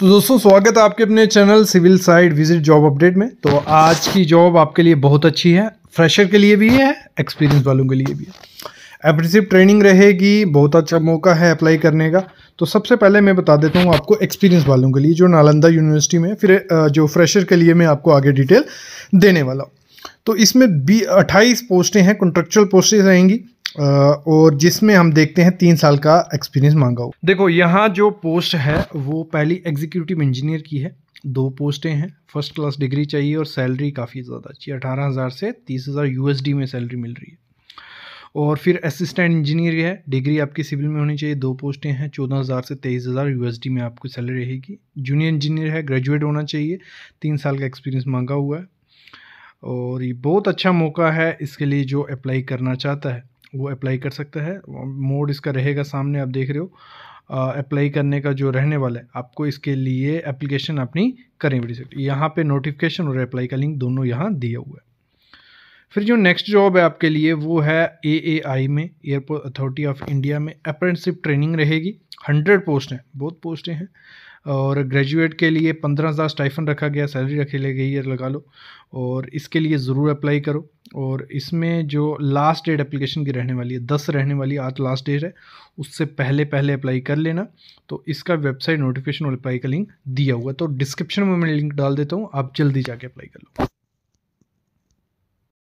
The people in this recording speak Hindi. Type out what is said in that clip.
तो दोस्तों स्वागत है आपके अपने channel civil site visit job update में तो आज की जॉब आपके लिए बहुत अच्छी है फ्रेशर के लिए भी है एक्सपीरियंस वालों के लिए भी है अप्रेसिव ट्रेनिंग रहेगी बहुत अच्छा मौका है अप्लाई करने का तो सबसे पहले मैं बता देता हूँ आपको एक्सपीरियंस वालों के लिए जो नालंदा यूनिवर्सिटी में फिर जो फ्रेशर के लिए मैं आपको आगे डिटेल देने वाला हूँ तो इसमें बी अट्ठाईस पोस्टें हैं कॉन्ट्रेक्चुअल पोस्टें रहेंगी और जिसमें हम देखते हैं तीन साल का एक्सपीरियंस मांगा हो देखो यहाँ जो पोस्ट है वो पहली एग्जीक्यूटिव इंजीनियर की है दो पोस्टें हैं फर्स्ट क्लास डिग्री चाहिए और सैलरी काफ़ी ज़्यादा अच्छी अठारह हज़ार से तीस हज़ार यूएसडी में सैलरी मिल रही है और फिर असिस्टेंट इंजीनियर है डिग्री आपकी सिविल में होनी चाहिए दो पोस्टें हैं चौदह हज़ार से तेईस हज़ार यू में आपको सैलरी रहेगी जूनियर इंजीनियर है ग्रेजुएट होना चाहिए तीन साल का एक्सपीरियंस मांगा हुआ है और ये बहुत अच्छा मौका है इसके लिए जो अप्लाई करना चाहता है वो अप्लाई कर सकता है मोड इसका रहेगा सामने आप देख रहे हो अप्लाई करने का जो रहने वाला है आपको इसके लिए एप्लीकेशन अपनी करें बड़ी सकती यहाँ पर नोटिफिकेशन और अप्लाई का लिंक दोनों यहाँ दिया हुआ है फिर जो नेक्स्ट जॉब है आपके लिए वो है ए ए आई में एयरपोर्ट अथॉरिटी ऑफ इंडिया में अप्रेंटिसिप ट्रेनिंग रहेगी हंड्रेड पोस्ट हैं बहुत पोस्टें हैं और ग्रेजुएट के लिए पंद्रह हज़ार स्टाइफन रखा गया सैलरी रखी ले गई है लगा लो और इसके लिए ज़रूर अप्लाई करो और इसमें जो लास्ट डेट एप्लीकेशन की रहने वाली है दस रहने वाली आज लास्ट डेट है उससे पहले पहले अप्लाई कर लेना तो इसका वेबसाइट नोटिफिकेशन और अप्लाई का लिंक दिया हुआ तो डिस्क्रिप्शन में मैं लिंक डाल देता हूँ आप जल्दी जाके अप्लाई कर लो